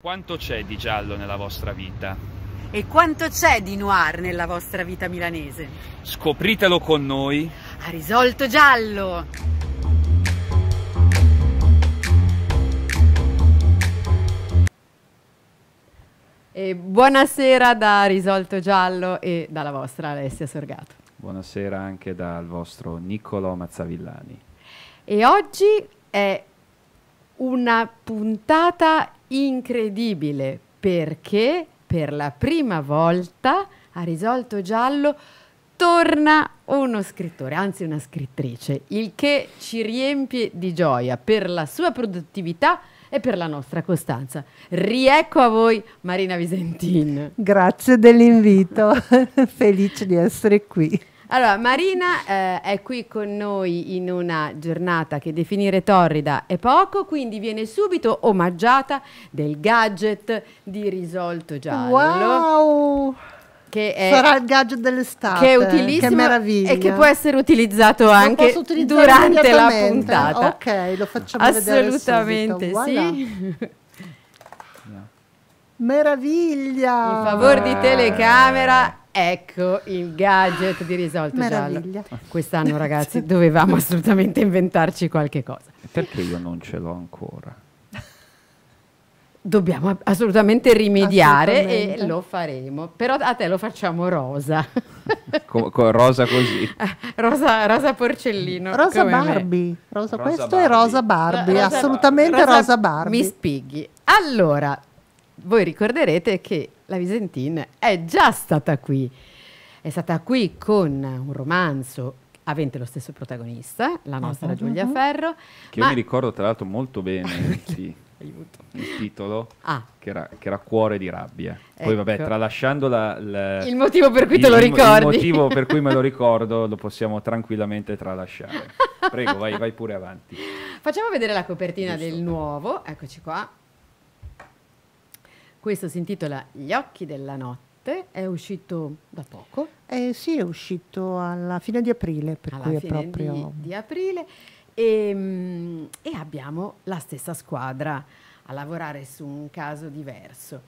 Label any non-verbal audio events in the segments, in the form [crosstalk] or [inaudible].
Quanto c'è di giallo nella vostra vita? E quanto c'è di noir nella vostra vita milanese? Scopritelo con noi. A risolto giallo! E buonasera da Risolto Giallo e dalla vostra Alessia Sorgato. Buonasera anche dal vostro Niccolò Mazzavillani. E oggi è una puntata incredibile perché per la prima volta a Risolto Giallo torna uno scrittore, anzi una scrittrice, il che ci riempie di gioia per la sua produttività e per la nostra costanza. Riecco a voi Marina Visentin. Grazie dell'invito, [laughs] felice di essere qui. Allora, Marina eh, è qui con noi in una giornata che definire torrida è poco, quindi viene subito omaggiata del gadget di risolto giallo. Wow! Che è, Sarà il gadget dell'estate. Che è utilissimo. Che meraviglia. E che può essere utilizzato anche durante la puntata. Ok, lo facciamo Assolutamente vedere Assolutamente sì. Voilà. [laughs] Meraviglia! In favore di telecamera Ecco il gadget di Risolto Meraviglia. Giallo. Quest'anno [laughs] ragazzi dovevamo assolutamente inventarci qualche cosa. Perché io non ce l'ho ancora? Dobbiamo assolutamente rimediare assolutamente. e lo faremo, però a te lo facciamo rosa. [laughs] Co- co- rosa così. [laughs] Rosa, rosa porcellino. Rosa Barbie. Rosa, rosa questo Barbie. è rosa Barbie, rosa, assolutamente rosa, rosa Barbie. Mi spieghi. Allora, voi ricorderete che la Visentin è già stata qui. È stata qui con un romanzo avente lo stesso protagonista, la nostra ah, ah, Giulia ah, Ferro. Che io mi ricordo tra l'altro molto bene. sì. [laughs] Aiuto. il titolo ah. che, era, che, era, Cuore di rabbia. Poi ecco. vabbè, tralasciando la, la, il motivo per cui il, te lo ricordi. Il motivo per cui me lo [laughs] ricordo lo possiamo tranquillamente tralasciare. Prego, vai, vai pure avanti. Facciamo vedere la copertina Giusto. del nuovo, eccoci qua. Questo si intitola Gli occhi della notte, è uscito da poco. Eh sì, è uscito alla fine di aprile, per alla cui è proprio... Di, di aprile e, ehm, e abbiamo la stessa squadra a lavorare su un caso diverso.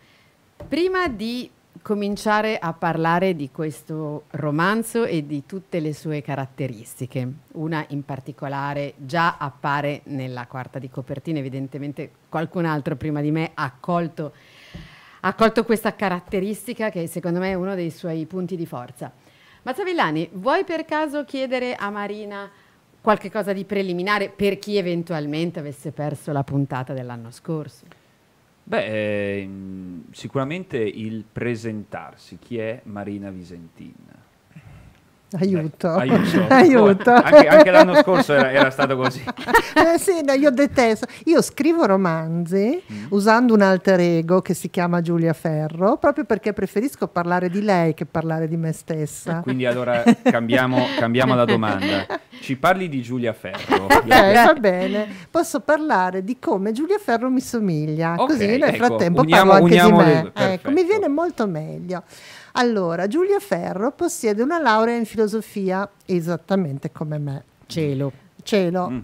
Prima di cominciare a parlare di questo romanzo e di tutte le sue caratteristiche. Una in particolare già appare nella quarta di copertina, evidentemente qualcun altro prima di me ha colto ha colto questa caratteristica che secondo me è uno dei suoi punti di forza. Mazzavillani, vuoi per caso chiedere a Marina qualche cosa di preliminare per chi eventualmente avesse perso la puntata dell'anno scorso? Beh, ehm, sicuramente il presentarsi, chi è Marina Visentin? Aiuto. Eh, aiuto. [laughs] aiuto. Anche, anche, l'anno scorso era, era stato così. [laughs] Eh sì, no, io detesto. Io scrivo romanzi mm. usando un alter ego che si chiama Giulia Ferro, proprio perché preferisco parlare di lei che parlare di me stessa. quindi allora cambiamo, cambiamo, la domanda. Ci parli di Giulia Ferro? Eh, [laughs] va bene. Posso parlare di come Giulia Ferro mi somiglia, okay, così nel ecco, frattempo uniamo, parlo anche di me. Ecco, mi viene molto meglio. Allora, Giulia Ferro possiede una laurea in filosofia, esattamente come me. Cielo. Cielo. Mm.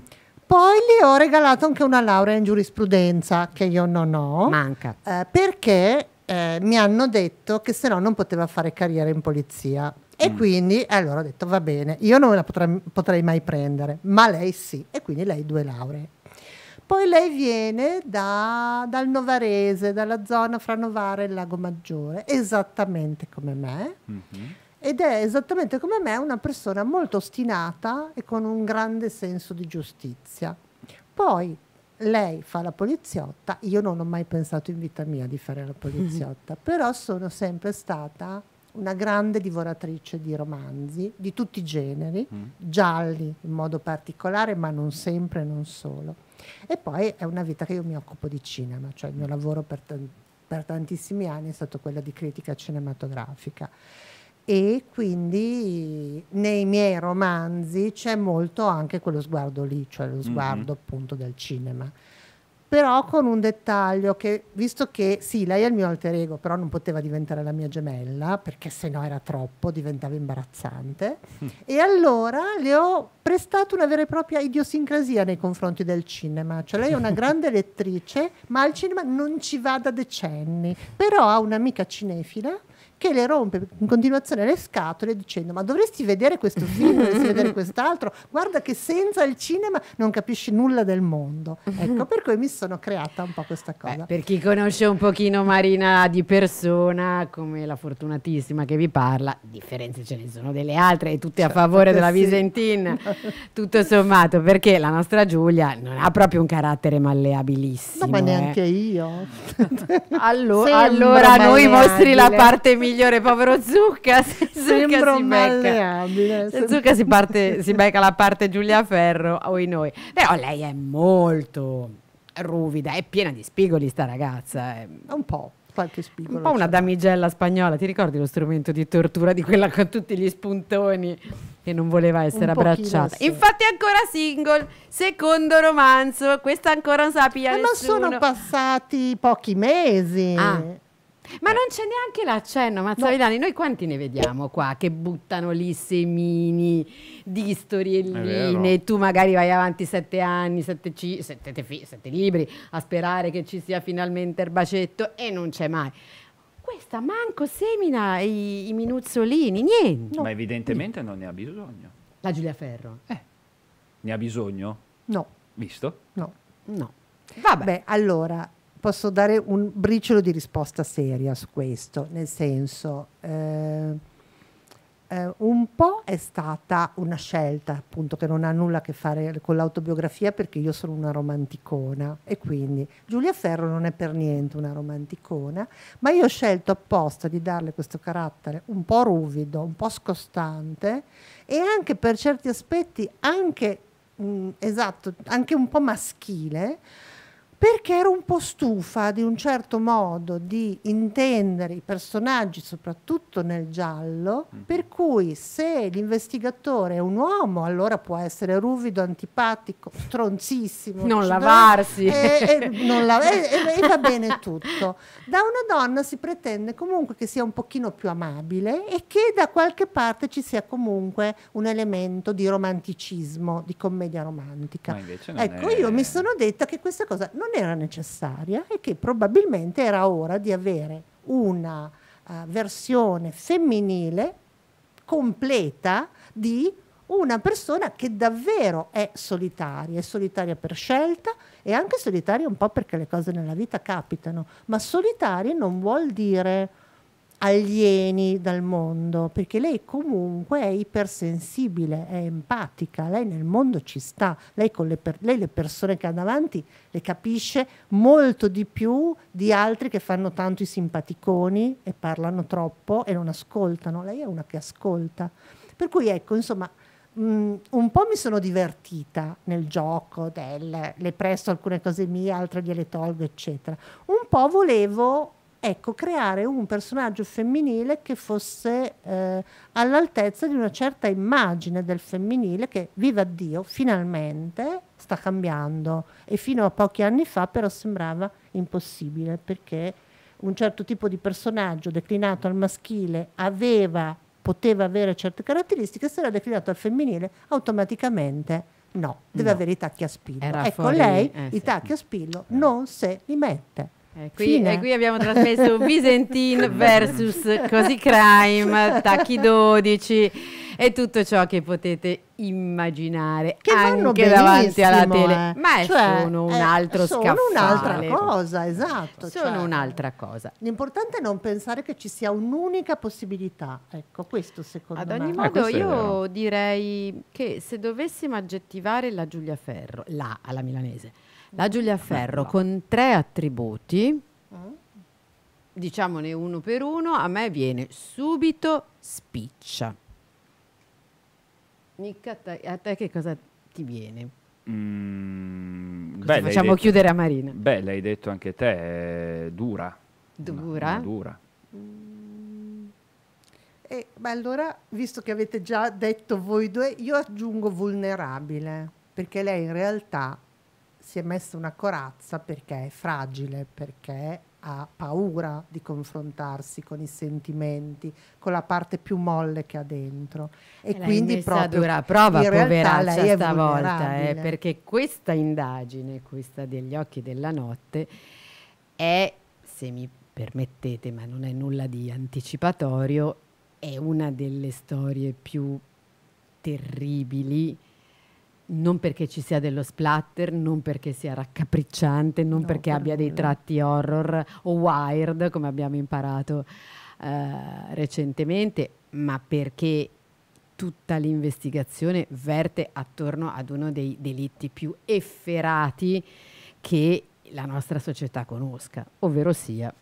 Poi le ho regalato anche una laurea in giurisprudenza, che io non ho. Manca. Eh, perché eh, mi hanno detto che se no non poteva fare carriera in polizia. E mm. quindi allora ho detto va bene, io non la potrei, potrei mai prendere, ma lei sì. E quindi lei due lauree. Poi lei viene da, dal Novarese, dalla zona fra Novara e Lago Maggiore, esattamente come me. Mm-hmm. Ed è esattamente come me una persona molto ostinata e con un grande senso di giustizia. Poi lei fa la poliziotta, io non ho mai pensato in vita mia di fare la [laughs] poliziotta, mm-hmm. però sono sempre stata una grande divoratrice di romanzi di tutti i generi, mm. gialli in modo particolare, ma non sempre, non solo. E poi è una vita che io mi occupo di cinema, cioè il mio mm. lavoro per, t- per tantissimi anni è stato quello di critica cinematografica e quindi nei miei romanzi c'è molto anche quello sguardo lì, cioè lo mm-hmm. sguardo mm-hmm. appunto del cinema però con un dettaglio che, visto che sì, lei è il mio alter ego, però non poteva diventare la mia gemella, perché se no era troppo, diventava imbarazzante, [laughs] e allora le ho prestato una vera e propria idiosincrasia nei confronti del cinema, cioè lei è una grande [laughs] lettrice, ma al cinema non ci va da decenni, però ha un'amica cinefila che le rompe in continuazione le scatole dicendo ma dovresti vedere questo film, dovresti [laughs] vedere quest'altro, guarda che senza il cinema non capisci nulla del mondo. Ecco, per cui mi sono creata un po' questa cosa. Beh, per chi conosce un pochino Marina di persona, come la fortunatissima che vi parla, differenze ce ne sono delle altre e tutte a certo favore della Visentin, tutto sommato, perché la nostra Giulia non ha proprio un carattere malleabilissimo. No, ma neanche eh. io. [laughs] allora, allora noi mostri la parte mia migliore, povero Zucca. [laughs] Se Sembra Zucca si malleabile. Se Zucca si, parte, si becca la parte Giulia Ferro, oi noi. Però lei è molto ruvida, è piena di spigoli sta ragazza. È... Un po'. Spigolo, un po' una damigella spagnola, ti ricordi lo strumento di tortura di quella con tutti gli spuntoni che non voleva essere abbracciata? Infatti è ancora single, secondo romanzo, questa ancora non sapia eh, Ma sono passati pochi mesi. Ah. Ma eh. non c'è neanche l'accenno, Mazzavidani. No. Noi quanti ne vediamo qua che buttano lì semini di storielline? Tu magari vai avanti sette anni, sette, sette, sette libri a sperare che ci sia finalmente erbacetto e non c'è mai questa manco semina i, i minuzzolini, niente. No. Ma evidentemente non ne ha bisogno. La Giulia Ferro? Eh. Ne ha bisogno? No. Visto? No. No. Vabbè, Beh, allora, posso dare un briciolo di risposta seria su questo, nel senso eh, eh, un po' è stata una scelta appunto che non ha nulla a che fare con l'autobiografia perché io sono una romanticona e quindi Giulia Ferro non è per niente una romanticona, ma io ho scelto apposta di darle questo carattere un po' ruvido, un po' scostante e anche per certi aspetti anche mh, mm, esatto, anche un po' maschile perché ero un po' stufa di un certo modo di intendere i personaggi, soprattutto nel giallo, mm. per cui se l'investigatore è un uomo, allora può essere ruvido, antipatico, stronzissimo. Non lavarsi. E, eh, e, eh, non la, e, e, va bene tutto. Da una donna si pretende comunque che sia un pochino più amabile e che da qualche parte ci sia comunque un elemento di romanticismo, di commedia romantica. ecco, è... io mi sono detta che questa cosa non non era necessaria e che probabilmente era ora di avere una uh, versione femminile completa di una persona che davvero è solitaria, è solitaria per scelta e anche solitaria un po' perché le cose nella vita capitano, ma solitaria non vuol dire alieni dal mondo, perché lei comunque è ipersensibile, è empatica, lei nel mondo ci sta, lei, le, per- lei le persone che ha davanti le capisce molto di più di altri che fanno tanto i simpaticoni e parlano troppo e non ascoltano, lei è una che ascolta. Per cui ecco, insomma, Mm, un po' mi sono divertita nel gioco del le presto alcune cose mie, altre gliele tolgo, eccetera. Un po' volevo ecco, creare un personaggio femminile che fosse eh, all'altezza di una certa immagine del femminile che, viva Dio, finalmente sta cambiando e fino a pochi anni fa però sembrava impossibile perché un certo tipo di personaggio declinato al maschile aveva, poteva avere certe caratteristiche, se era declinato al femminile automaticamente no, deve no. avere i tacchi a spillo. Era ecco, fuori, lei eh, i sì. tacchi a spillo eh. non se li mette. E eh, qui, e eh, qui, abbiamo trasmesso [laughs] Visentin versus Così Crime, Tacchi 12 e tutto ciò che potete immaginare che anche davanti alla tele. Eh. Ma cioè, sono un eh, altro eh, sono scaffale. un'altra cosa, esatto. Sono cioè, un'altra cosa. L'importante è non pensare che ci sia un'unica possibilità. Ecco, questo secondo Ad me. Ad ogni modo, eh, io direi che se dovessimo aggettivare la Giulia Ferro, là alla milanese, la Giulia Ferro Eccola. con tre attributi, mm. diciamone uno per uno, a me viene subito spiccia. Mica te, a te che cosa ti viene? Mm, beh, facciamo detto, chiudere a Marina. Beh, l'hai detto anche te, dura. Dura? Una, dura. Mm. Eh, ma allora, visto che avete già detto voi due, io aggiungo vulnerabile, perché lei in realtà si è messa una corazza perché è fragile, perché ha paura di confrontarsi con i sentimenti, con la parte più molle che ha dentro. E, e quindi proprio dura prova, poveraccia stavolta, eh, perché questa indagine, questa degli occhi della notte, è, se mi permettete, ma non è nulla di anticipatorio, è una delle storie più terribili non perché ci sia dello splatter, non perché sia raccapricciante, non no, perché per abbia quello. dei tratti horror o wired, come abbiamo imparato eh, recentemente, ma perché tutta l'investigazione verte attorno ad uno dei delitti più efferati che la nostra società conosca, ovvero sia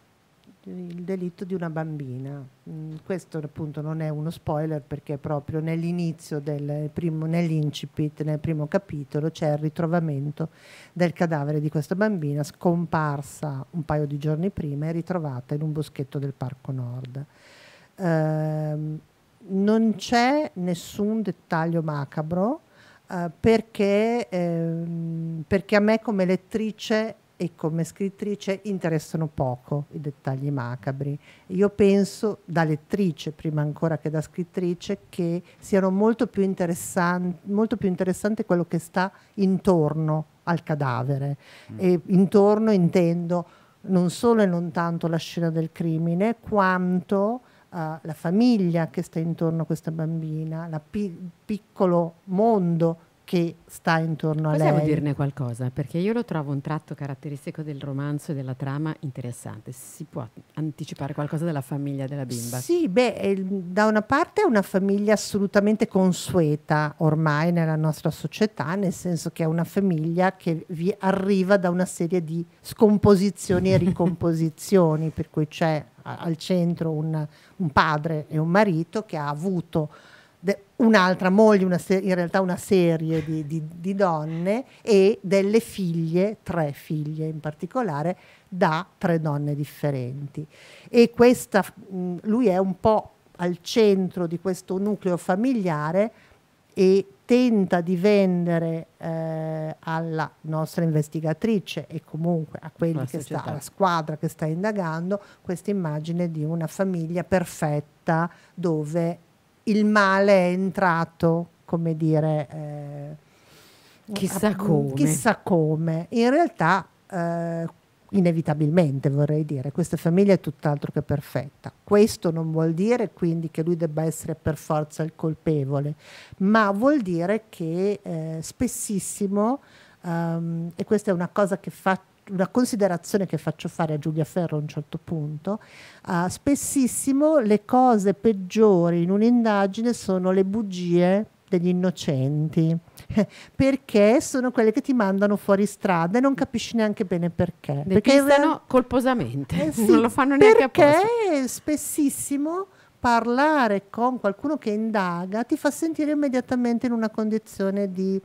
il delitto di una bambina. Mm, questo appunto non è uno spoiler perché proprio nell'inizio, nell'incipit, nel primo capitolo, c'è il ritrovamento del cadavere di questa bambina scomparsa un paio di giorni prima e ritrovata in un boschetto del Parco Nord. Uh, non c'è nessun dettaglio macabro uh, perché, ehm, perché a me come lettrice e come scrittrice interessano poco i dettagli macabri. Io penso, da lettrice prima ancora che da scrittrice, che siano molto più, interessan- molto più interessante quello che sta intorno al cadavere. Mm. E intorno intendo non solo e non tanto la scena del crimine, quanto Uh, la famiglia che sta intorno a questa bambina, il pi- piccolo mondo che sta intorno Possiamo a lei. Possiamo dirne qualcosa? Perché io lo trovo un tratto caratteristico del romanzo e della trama interessante. Si può anticipare qualcosa della famiglia della bimba? Sì, beh, da una parte è una famiglia assolutamente consueta ormai nella nostra società, nel senso che è una famiglia che vi arriva da una serie di scomposizioni e [laughs] ricomposizioni, per cui c'è al centro un, un padre e un marito che ha avuto un'altra moglie, una se- in realtà una serie di, di, di, donne e delle figlie, tre figlie in particolare, da tre donne differenti. E questa, mh, lui è un po' al centro di questo nucleo familiare e tenta di vendere eh, alla nostra investigatrice e comunque a quelli che sta, alla squadra che sta indagando questa immagine di una famiglia perfetta dove il male è entrato, come dire, eh, chissà, a, come. chissà, come. In realtà, eh, inevitabilmente vorrei dire, questa famiglia è tutt'altro che perfetta. Questo non vuol dire quindi che lui debba essere per forza il colpevole, ma vuol dire che eh, spessissimo, um, e questa è una cosa che faccio una considerazione che faccio fare a Giulia Ferro a un certo punto, uh, spessissimo le cose peggiori in un'indagine sono le bugie degli innocenti, [laughs] perché sono quelle che ti mandano fuori strada e non capisci neanche bene perché. Depistano perché real... colposamente, eh [laughs] sì, non lo fanno neanche apposta. Perché spessissimo parlare con qualcuno che indaga ti fa sentire immediatamente in una condizione di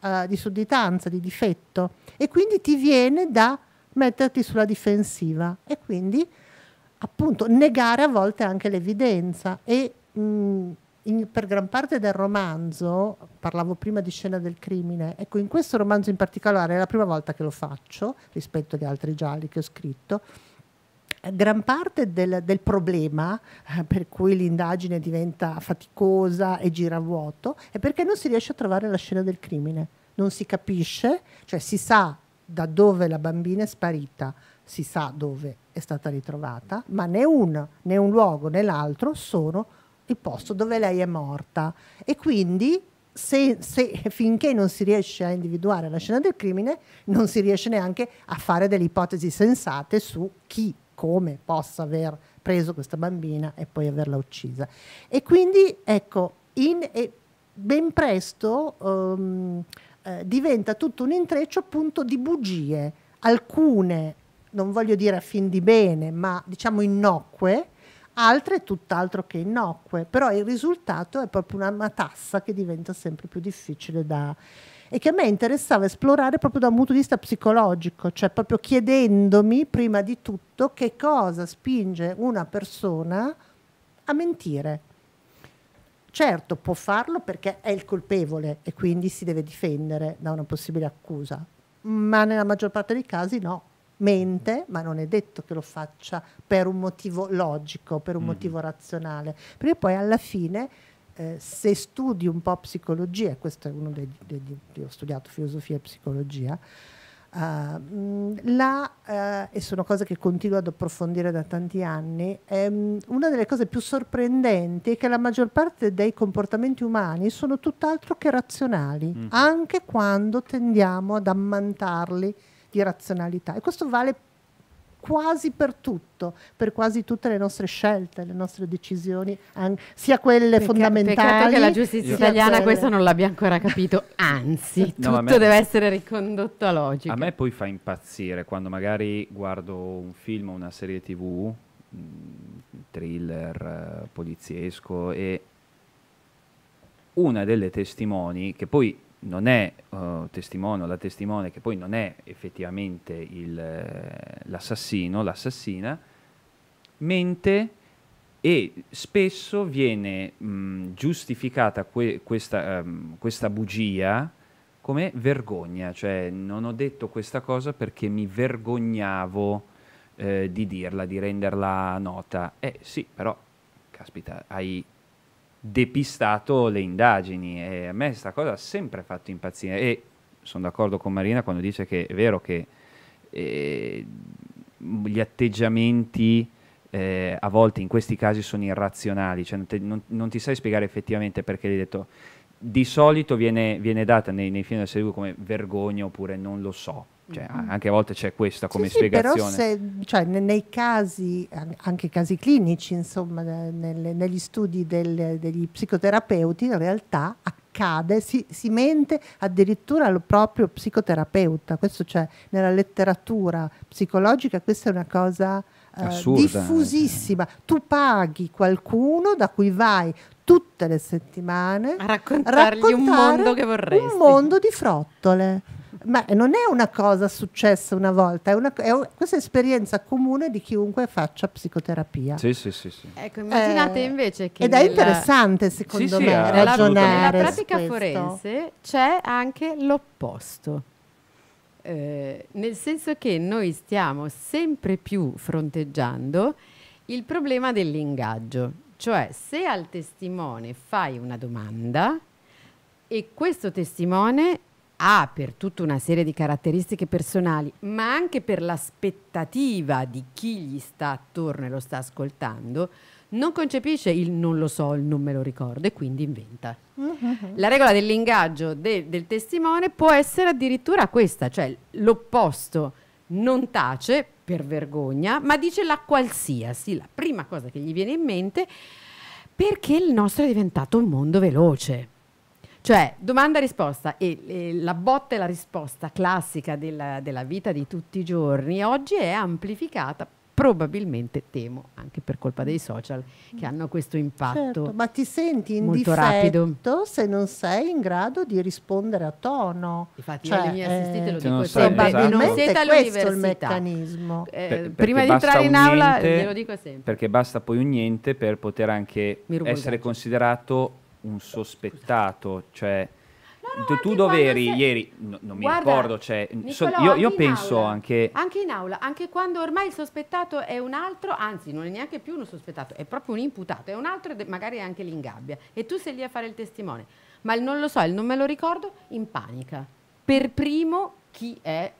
eh, di sudditanza, di difetto e quindi ti viene da metterti sulla difensiva e quindi appunto negare a volte anche l'evidenza e mh, mm, in, per gran parte del romanzo, parlavo prima di scena del crimine, ecco in questo romanzo in particolare è la prima volta che lo faccio rispetto agli altri gialli che ho scritto, gran parte del, del problema eh, per cui l'indagine diventa faticosa e gira a vuoto è perché non si riesce a trovare la scena del crimine, non si capisce, cioè si sa da dove la bambina è sparita, si sa dove è stata ritrovata, ma né un, né un luogo né l'altro sono il posto dove lei è morta. E quindi se, se, finché non si riesce a individuare la scena del crimine, non si riesce neanche a fare delle ipotesi sensate su chi come possa aver preso questa bambina e poi averla uccisa. E quindi, ecco, in, e ben presto um, eh, diventa tutto un intreccio appunto di bugie, alcune, non voglio dire a fin di bene, ma diciamo innocue, altre tutt'altro che innocue, però il risultato è proprio una matassa che diventa sempre più difficile da e che a me interessava esplorare proprio da un punto di vista psicologico, cioè proprio chiedendomi prima di tutto che cosa spinge una persona a mentire. Certo, può farlo perché è il colpevole e quindi si deve difendere da una possibile accusa, ma nella maggior parte dei casi no. Mente, ma non è detto che lo faccia per un motivo logico, per un mm. motivo razionale, perché poi alla fine eh, se studi un po' psicologia, questo è uno degli, degli io ho studiato filosofia e psicologia, Uh, la, uh, e sono cose che continuo ad approfondire da tanti anni, um, una delle cose più sorprendenti è che la maggior parte dei comportamenti umani sono tutt'altro che razionali, mm. anche quando tendiamo ad ammantarli di razionalità. E questo vale quasi per tutto, per quasi tutte le nostre scelte, le nostre decisioni, sia quelle Pecca, fondamentali. Peccato che la giustizia italiana quelle... questo non l'abbia ancora capito, anzi, no, tutto me... deve essere ricondotto a logica. A me poi fa impazzire quando magari guardo un film o una serie tv, mm, thriller, poliziesco, e una delle testimoni, che poi non è uh, testimone o la testimone che poi non è effettivamente il, eh, l'assassino, l'assassina, mente e spesso viene mh, mm, giustificata que- questa, um, questa, bugia come vergogna, cioè non ho detto questa cosa perché mi vergognavo eh, di dirla, di renderla nota. Eh sì, però, caspita, hai depistato le indagini e a me questa cosa ha sempre fatto impazzire e sono d'accordo con Marina quando dice che è vero che eh, gli atteggiamenti eh, a volte in questi casi sono irrazionali, cioè non, te, non, non ti sai spiegare effettivamente perché l'hai detto. Di solito viene, viene data nei, nei film del serio come vergogna oppure non lo so, cioè, mm-hmm. anche a volte c'è questa come sì, spiegazione. Sì, però se, cioè, nei casi, anche casi clinici, insomma, nelle, negli studi del, degli psicoterapeuti, in realtà accade, si, si, mente addirittura al proprio psicoterapeuta. Questo c'è nella letteratura psicologica, questa è una cosa eh, Assurda, eh. diffusissima. Ehm. Tu paghi qualcuno da cui vai tutte le settimane a raccontargli raccontare un mondo che vorresti. Un mondo di frottole ma non è una cosa successa una volta, è, una, è un, questa esperienza comune di chiunque faccia psicoterapia. Sì, sì, sì. sì. Ecco, immaginate eh, invece che... Ed nella... è interessante secondo sì, me sì, ragionare. Nella pratica forense c'è anche l'opposto. Eh, nel senso che noi stiamo sempre più fronteggiando il problema dell'ingaggio, cioè se al testimone fai una domanda e questo testimone ha per tutta una serie di caratteristiche personali, ma anche per l'aspettativa di chi gli sta attorno e lo sta ascoltando, non concepisce il non lo so, il non me lo ricordo e quindi inventa. Mm-hmm. La regola dell'ingaggio de- del testimone può essere addirittura questa, cioè l'opposto non tace per vergogna, ma dice la qualsiasi, la prima cosa che gli viene in mente, perché il nostro è diventato un mondo veloce. Cioè, domanda e risposta, e, e la botta e la risposta classica della, della vita di tutti i giorni oggi è amplificata probabilmente temo anche per colpa dei social che hanno questo impatto. Certo, ma ti senti in molto rapido. se non sei in grado di rispondere a tono. Infatti cioè, le mie assistite eh, lo dico sempre, esatto. non siete all'università. il meccanismo. Eh, per, prima di entrare in aula niente, glielo dico sempre. Perché basta poi un niente per poter anche essere considerato un sospettato, cioè... No, no, tu dove eri sei... ieri? No, non mi Guarda, ricordo, cioè, Nicolò, so, io, io penso aula, anche... Anche in aula, anche quando ormai il sospettato è un altro, anzi non è neanche più uno sospettato, è proprio un imputato, è un altro e magari anche l'ingabbia. E tu sei lì a fare il testimone. Ma il non lo so, il non me lo ricordo, in panica. Per primo chi è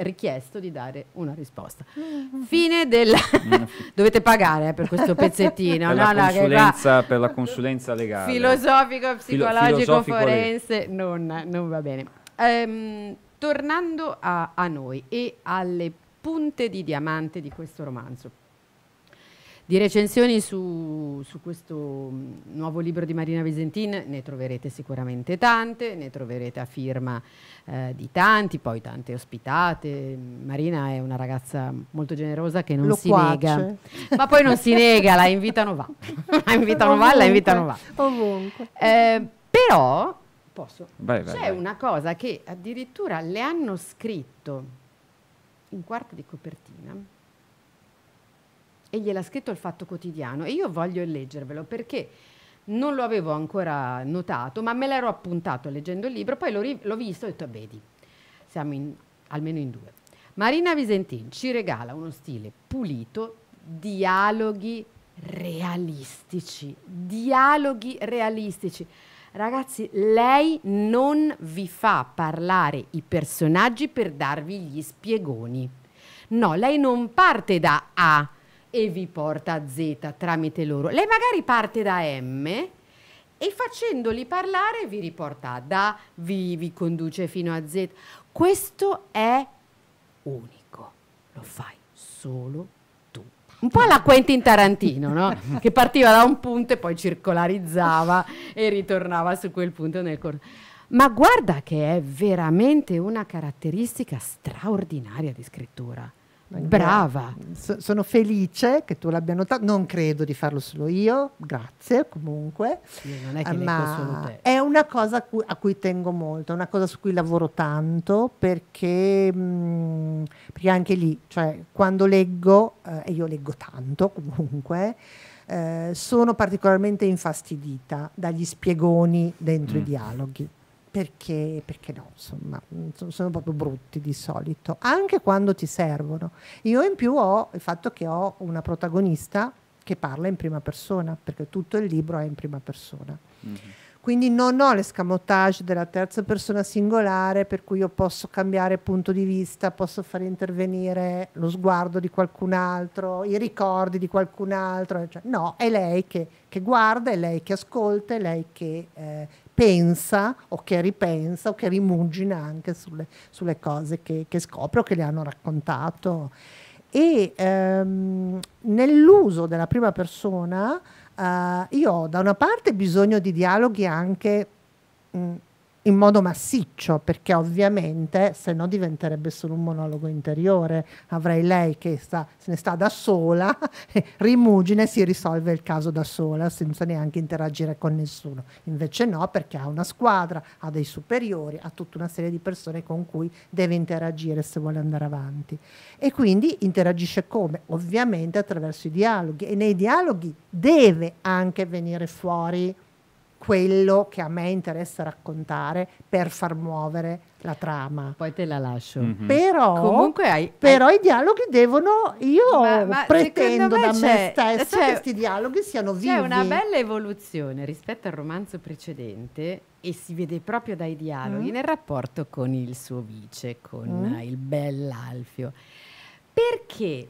richiesto di dare una risposta. Mm. Fine della... Mm. [laughs] dovete pagare eh, per questo pezzettino. Per, no, la no, per, la, consulenza, legale. Filosofico, psicologico, Filo forense, non, non, va bene. Ehm, tornando a, a noi e alle punte di diamante di questo romanzo. Di recensioni su, su, questo mm, nuovo libro di Marina Visentin ne troverete sicuramente tante, ne troverete a firma eh, di tanti, poi tante ospitate. Marina è una ragazza molto generosa che non Lo si quace. nega, ma poi non si nega, la invitano va, [laughs] la invitano ovunque, va, la invitano va. Ovunque. Eh, però, posso, vai, vai, c'è vai. una cosa che addirittura le hanno scritto in quarta di copertina e gliel'ha scritto il Fatto Quotidiano e io voglio leggervelo perché non lo avevo ancora notato, ma me l'ero appuntato leggendo il libro, poi l'ho, ri- l'ho visto e ho detto, vedi, siamo in, almeno in due. Marina Visentin ci regala uno stile pulito, dialoghi realistici, dialoghi realistici. Ragazzi, lei non vi fa parlare i personaggi per darvi gli spiegoni. No, lei non parte da A e vi porta a Z tramite loro. Lei magari parte da M e facendoli parlare vi riporta ad A, vi, vi conduce fino a Z. Questo è unico, lo fai solo tu. Un po' la Quentin Tarantino, no? [laughs] che partiva da un punto e poi circolarizzava e ritornava su quel punto nel corso. Ma guarda che è veramente una caratteristica straordinaria di scrittura Brava. sono felice che tu l'abbia notato, non credo di farlo solo io, grazie comunque. Sì, non è che ma solo te. È una cosa a cui, a cui, tengo molto, è una cosa su cui lavoro tanto perché, mh, mhmm, perché anche lì, cioè quando leggo, eh, e io leggo tanto comunque, eh, sono particolarmente infastidita dagli spiegoni dentro mm. i dialoghi perché, perché, no, insomma, mm, sono proprio brutti di solito, anche quando ti servono. Io in più ho il fatto che ho una protagonista che parla in prima persona, perché tutto il libro è in prima persona. Mm-hmm. Quindi non ho l'escamotage della terza persona singolare per cui io posso cambiare punto di vista, posso fare intervenire lo sguardo di qualcun altro, i ricordi di qualcun altro. Cioè, no, è lei che, che, guarda, è lei che ascolta, è lei che eh, pensa o che ripensa o che rimugina anche sulle, sulle cose che, che scopre o che le hanno raccontato. E ehm, nell'uso della prima persona eh, io ho da una parte bisogno di dialoghi anche mh, mm, in modo massiccio, perché ovviamente se no diventerebbe solo un monologo interiore. Avrei lei che sta, se ne sta da sola, [laughs] rimugine e si risolve il caso da sola, senza neanche interagire con nessuno. Invece no, perché ha una squadra, ha dei superiori, ha tutta una serie di persone con cui deve interagire se vuole andare avanti. E quindi interagisce come? Ovviamente attraverso i dialoghi e nei dialoghi deve anche venire fuori quello che a me interessa raccontare per far muovere la trama. Poi te la lascio. Mm-hmm. Però, hai, però hai... i dialoghi devono, io ma, ma pretendo me da me stessa che questi dialoghi siano vivi. C'è una bella evoluzione rispetto al romanzo precedente e si vede proprio dai dialoghi mm. nel rapporto con il suo vice, con mm. il bell'Alfio. Perché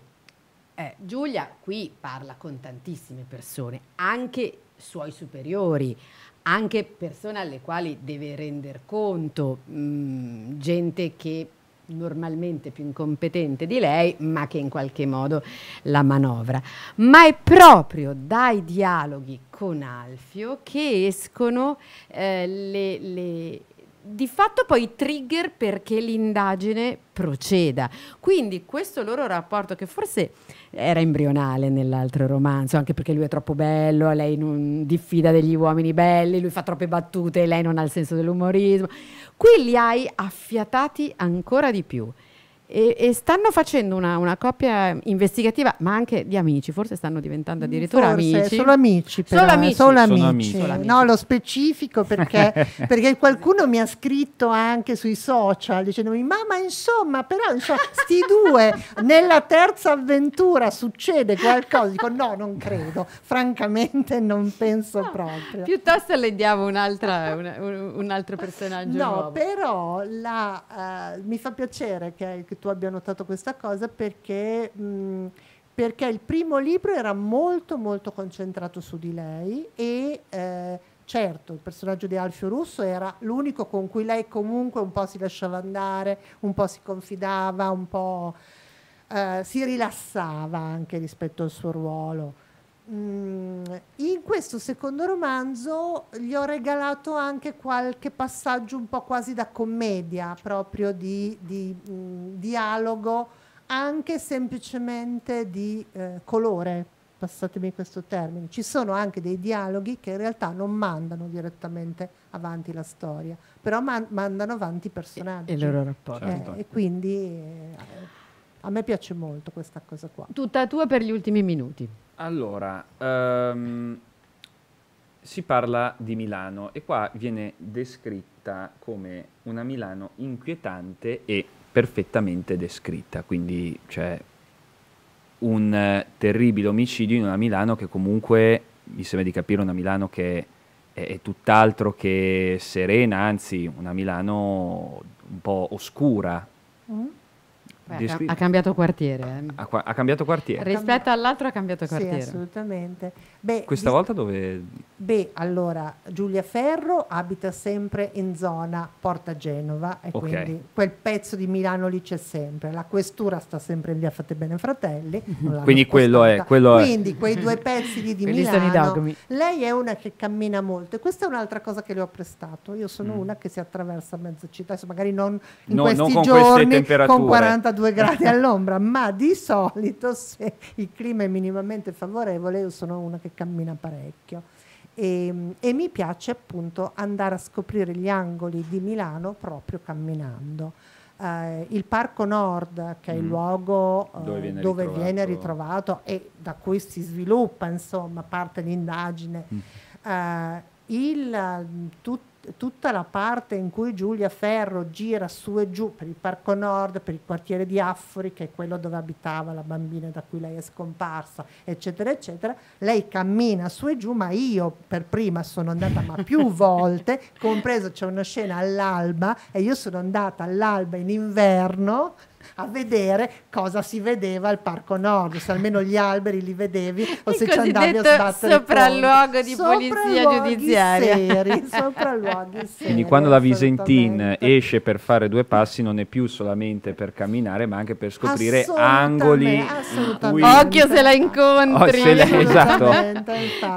eh, Giulia qui parla con tantissime persone, anche suoi superiori, anche persone alle quali deve render conto, mh, mm, gente che normalmente più incompetente di lei, ma che in qualche modo la manovra. Ma è proprio dai dialoghi con Alfio che escono eh, le, le di fatto poi trigger perché l'indagine proceda. Quindi questo loro rapporto che forse era embrionale nell'altro romanzo, anche perché lui è troppo bello, lei non diffida degli uomini belli, lui fa troppe battute, lei non ha il senso dell'umorismo. Qui li hai affiatati ancora di più. E, e, stanno facendo una, una, coppia investigativa, ma anche di amici, forse stanno diventando mm, addirittura forse, amici. Solo amici, però, solo eh, amici. Solo amici. amici. Solo amici. No, lo specifico perché, [laughs] perché, qualcuno mi ha scritto anche sui social dicendomi: Ma, ma insomma, però insomma, sti due nella terza avventura succede qualcosa. Dico: No, non credo, francamente, non penso no, proprio. Piuttosto le diamo un, un, un altro personaggio. No, nuovo. però la, uh, mi fa piacere che tu abbia notato questa cosa perché, mh, perché il primo libro era molto molto concentrato su di lei e eh, certo il personaggio di Alfio Russo era l'unico con cui lei comunque un po' si lasciava andare, un po' si confidava, un po' eh, si rilassava anche rispetto al suo ruolo Mm, in questo secondo romanzo gli ho regalato anche qualche passaggio un po' quasi da commedia, proprio di, di mh, mm, dialogo, anche semplicemente di eh, colore, passatemi questo termine. Ci sono anche dei dialoghi che in realtà non mandano direttamente avanti la storia, però man- mandano avanti i personaggi. E, il loro rapporto. Eh, certo. Eh, e quindi eh, a me piace molto questa cosa qua. Tutta tua per gli ultimi minuti. Allora, um, si parla di Milano e qua viene descritta come una Milano inquietante e perfettamente descritta, quindi c'è un terribile omicidio in una Milano che comunque, mi sembra di capire, una Milano che è, è tutt'altro che serena, anzi una Milano un po' oscura. Mm. Beh, ha cambiato quartiere. Eh. Ha, ha cambiato quartiere. Rispetto all'altro ha cambiato quartiere. Sì, assolutamente. Beh, Questa vi... volta dove? Beh, allora, Giulia Ferro abita sempre in zona Porta Genova e okay. quindi quel pezzo di Milano lì c'è sempre. La questura sta sempre in via Fate Bene Fratelli. [laughs] quindi quello è, quello Quindi quei due [laughs] pezzi lì di quindi Milano. Lei è una che cammina molto e questa è un'altra cosa che le ho prestato. Io sono mm. una che si attraversa mezza città, magari non in no, questi non con giorni con 42 32 gradi all'ombra, ma di solito se il clima è minimamente favorevole io sono una che cammina parecchio. E, ehm, e, mi piace appunto andare a scoprire gli angoli di Milano proprio camminando. Eh, il Parco Nord, che è il mm. luogo eh, dove, viene, dove ritrovato. viene, ritrovato. e da cui si sviluppa, insomma, parte l'indagine. Mm. Eh, il, mm, tutto tutta la parte in cui Giulia Ferro gira su e giù per il Parco Nord, per il quartiere di Affori, che è quello dove abitava la bambina da cui lei è scomparsa, eccetera, eccetera, lei cammina su e giù, ma io per prima sono andata ma più [laughs] volte, compreso c'è una scena all'alba e io sono andata all'alba in inverno a vedere cosa si vedeva al Parco Nord, se almeno gli alberi li vedevi o [laughs] Il se ci andavi a sbattere luogo di polizia giudiziaria. Seri, [laughs] sopralluoghi seri. Quindi quando la Visentin esce per fare due passi non è più solamente per camminare ma anche per scoprire angoli. Cui... Occhio se la incontri. Oh, la... [laughs] Esatto.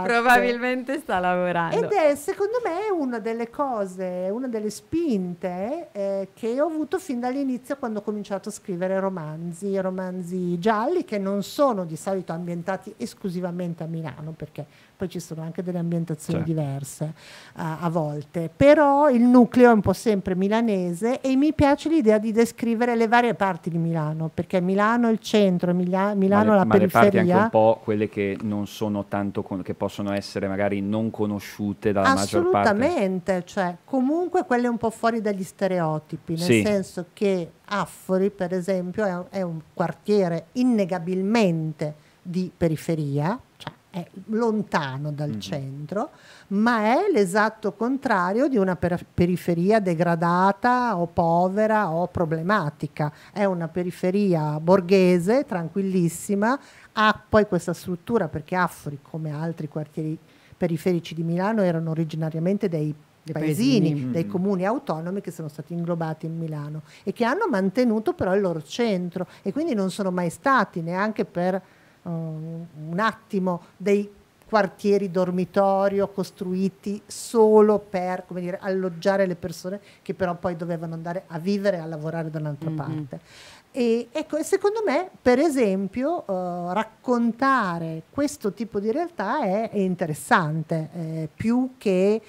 Probabilmente sta lavorando. Ed è secondo me una delle cose, una delle spinte eh, che ho avuto fin dall'inizio quando ho cominciato a scrivere scrivere romanzi, romanzi gialli che non sono di solito ambientati esclusivamente a Milano, perché poi ci sono anche delle ambientazioni certo. diverse uh, a volte, però il nucleo è un po' sempre milanese e mi piace l'idea di descrivere le varie parti di Milano, perché Milano è il centro, Mila- Milano è la ma periferia. Ma le parti anche un po' quelle che non sono tanto, con- che possono essere magari non conosciute dalla maggior parte. Assolutamente, cioè comunque quelle un po' fuori dagli stereotipi, nel sì. senso che Affori, per esempio, è un, è un quartiere innegabilmente di periferia, cioè è lontano dal mm-hmm. centro, ma è l'esatto contrario di una per- periferia degradata o povera o problematica. È una periferia borghese, tranquillissima, ha poi questa struttura perché Affori, come altri quartieri periferici di Milano, erano originariamente dei dei paesini, paesini, mm. dei comuni autonomi che sono stati inglobati in Milano e che hanno mantenuto però il loro centro e quindi non sono mai stati neanche per um, un attimo dei quartieri dormitorio costruiti solo per dire, alloggiare le persone che però poi dovevano andare a vivere e a lavorare da un'altra mm -hmm. parte. E ecco, secondo me, per esempio, eh, raccontare questo tipo di realtà è, è interessante, eh, più che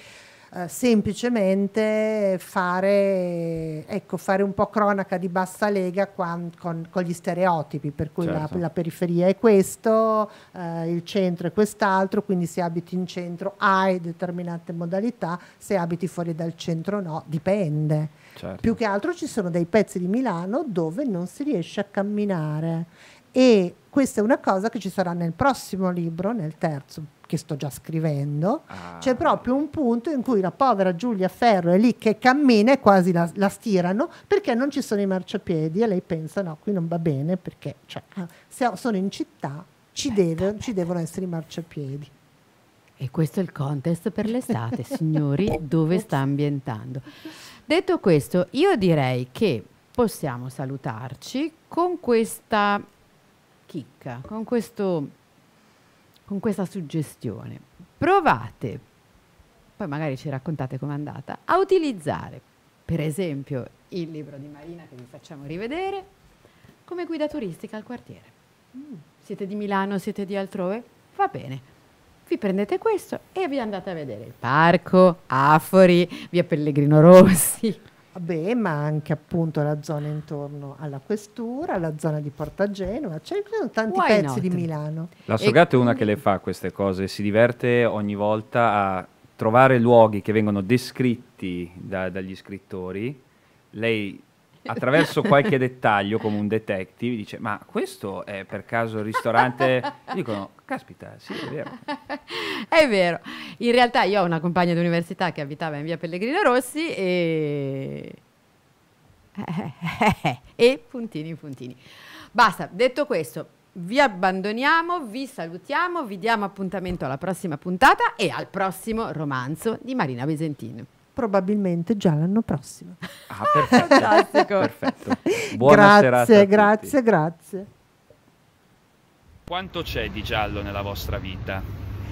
eh, semplicemente fare, ecco, fare, un po' cronaca di bassa lega con, con, con gli stereotipi, per cui certo. la, la, periferia è questo, eh, il centro è quest'altro, quindi se abiti in centro hai determinate modalità, se abiti fuori dal centro no, dipende. Certo. Più che altro ci sono dei pezzi di Milano dove non si riesce a camminare e questa è una cosa che ci sarà nel prossimo libro, nel terzo, che sto già scrivendo, ah. c'è proprio un punto in cui la povera Giulia Ferro è lì che cammina e quasi la, la, stirano perché non ci sono i marciapiedi e lei pensa no, qui non va bene perché cioè, se sono in città ci, beh, deve, beh, ci beh. devono essere i marciapiedi. E questo è il contest per l'estate, [laughs] signori, dove sta ambientando. Detto questo, io direi che possiamo salutarci con questa chicca, con, questo, con questa suggestione. Provate, poi magari ci raccontate com'è andata, a utilizzare per esempio il libro di Marina che vi facciamo rivedere come guida turistica al quartiere. Mm. Siete di Milano, siete di altrove? Va bene. Vi prendete questo e vi andate a vedere il parco, Afori, via Pellegrino Rossi, Beh, ma anche appunto la zona intorno alla questura, la zona di Porta Genova, cioè, ci cioè, tanti Why pezzi not? di Milano. La Sogat è una che le fa queste cose, si diverte ogni volta a trovare luoghi che vengono descritti da, dagli scrittori. Lei attraverso [laughs] qualche dettaglio come un detective dice "Ma questo è per caso il ristorante?" Dicono Caspita, sì, è vero. [laughs] è vero. In realtà io ho una compagna di università che abitava in via Pellegrino Rossi e... [laughs] e puntini, puntini. Basta, detto questo, vi abbandoniamo, vi salutiamo, vi diamo appuntamento alla prossima puntata e al prossimo romanzo di Marina Besentin. Probabilmente già l'anno prossimo. Ah, perfetto. [laughs] Fantastico. perfetto. Buona grazie, serata grazie, grazie. Quanto c'è di giallo nella vostra vita?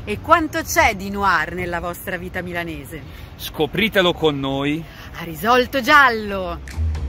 E quanto c'è di noir nella vostra vita milanese? Scopritelo con noi. A risolto giallo!